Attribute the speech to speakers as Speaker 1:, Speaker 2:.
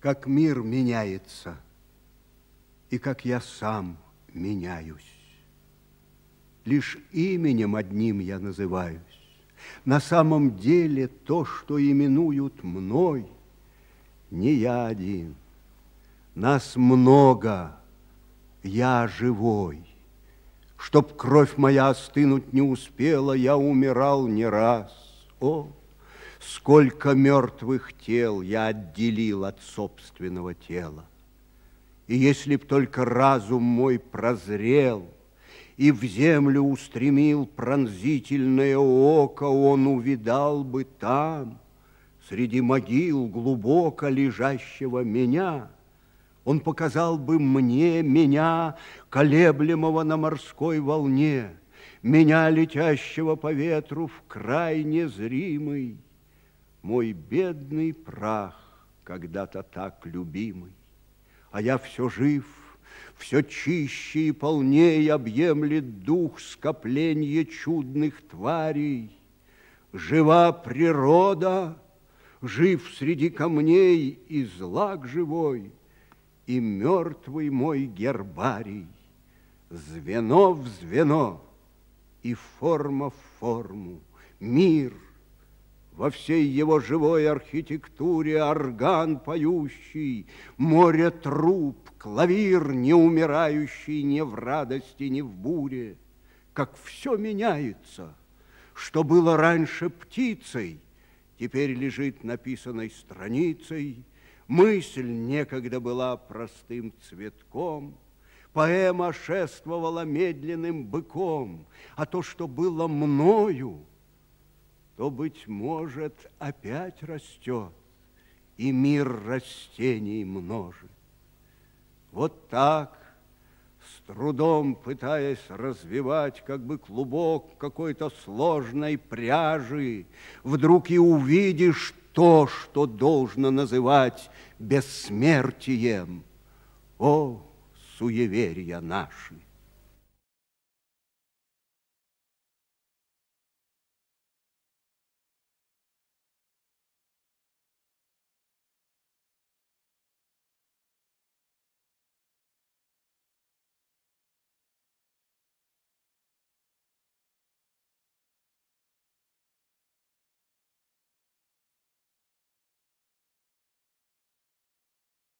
Speaker 1: как мир меняется и как я сам меняюсь. Лишь именем одним я называюсь. На самом деле то, что именуют мной, не я один. Нас много, я живой. Чтоб кровь моя остынуть не успела, я умирал не раз. О, Сколько мертвых тел я отделил от собственного тела. И если б только разум мой прозрел и в землю устремил пронзительное око, он увидал бы там, среди могил глубоко лежащего меня, он показал бы мне меня, колеблемого на морской волне, меня, летящего по ветру в край незримый, мой бедный прах, когда-то так любимый, А я все жив, все чище и полнее Объемлет дух скопления чудных тварей. Жива природа, жив среди камней И злак живой, и мертвый мой гербарий. Звено в звено, и форма в форму, мир – во всей его живой архитектуре орган поющий, море труб, клавир, не умирающий ни в радости, ни в буре. Как все меняется, что было раньше птицей, теперь лежит написанной страницей, мысль некогда была простым цветком, поэма шествовала медленным быком, а то, что было мною – то, быть может, опять растет, и мир растений множит. Вот так, с трудом пытаясь развивать как бы клубок какой-то сложной пряжи, вдруг и увидишь то, что должно называть бессмертием. О, суеверия наши!